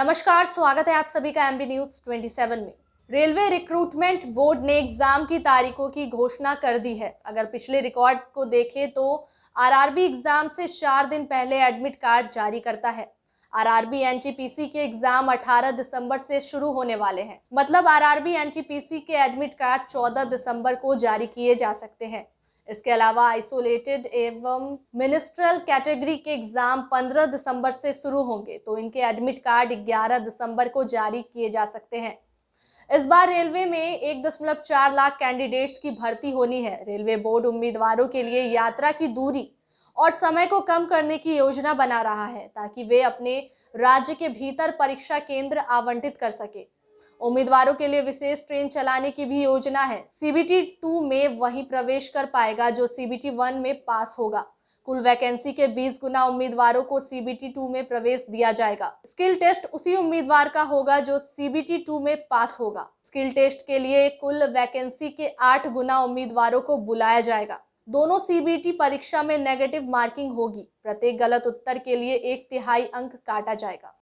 नमस्कार स्वागत है आप सभी का एमबी न्यूज 27 में रेलवे रिक्रूटमेंट बोर्ड ने एग्जाम की तारीखों की घोषणा कर दी है अगर पिछले रिकॉर्ड को देखें तो आरआरबी एग्जाम से चार दिन पहले एडमिट कार्ड जारी करता है आरआरबी एनटीपीसी के एग्जाम 18 दिसंबर से शुरू होने वाले हैं मतलब आरआरबी एनटीपीसी के एडमिट कार्ड 14 दिसंबर को जारी किए जा सकते हैं इसके अलावा आइसोलेटेड एवं मिनिस्ट्रल कैटेगरी के एग्ज़ाम 15 दिसंबर से शुरू होंगे तो इनके एडमिट कार्ड 11 दिसंबर को जारी किए जा सकते हैं इस बार रेलवे में एक दशमलव चार लाख कैंडिडेट्स की भर्ती होनी है रेलवे बोर्ड उम्मीदवारों के लिए यात्रा की दूरी और समय को कम करने की योजना बना रहा है ताकि वे अपने राज्य के भीतर परीक्षा केंद्र आवंटित कर सके उम्मीदवारों के लिए विशेष ट्रेन चलाने की भी योजना है सीबीटी टू में वही प्रवेश कर पाएगा जो सीबीटी वन में पास होगा कुल वैकेंसी के 20 गुना उम्मीदवारों को सीबीटी टू में प्रवेश दिया जाएगा स्किल टेस्ट उसी उम्मीदवार का होगा जो सीबीटी टू में पास होगा स्किल टेस्ट के लिए कुल वैकेंसी के आठ गुना उम्मीदवारों को बुलाया जाएगा दोनों सीबीटी परीक्षा में नेगेटिव मार्किंग होगी प्रत्येक गलत उत्तर के लिए एक तिहाई अंक काटा जाएगा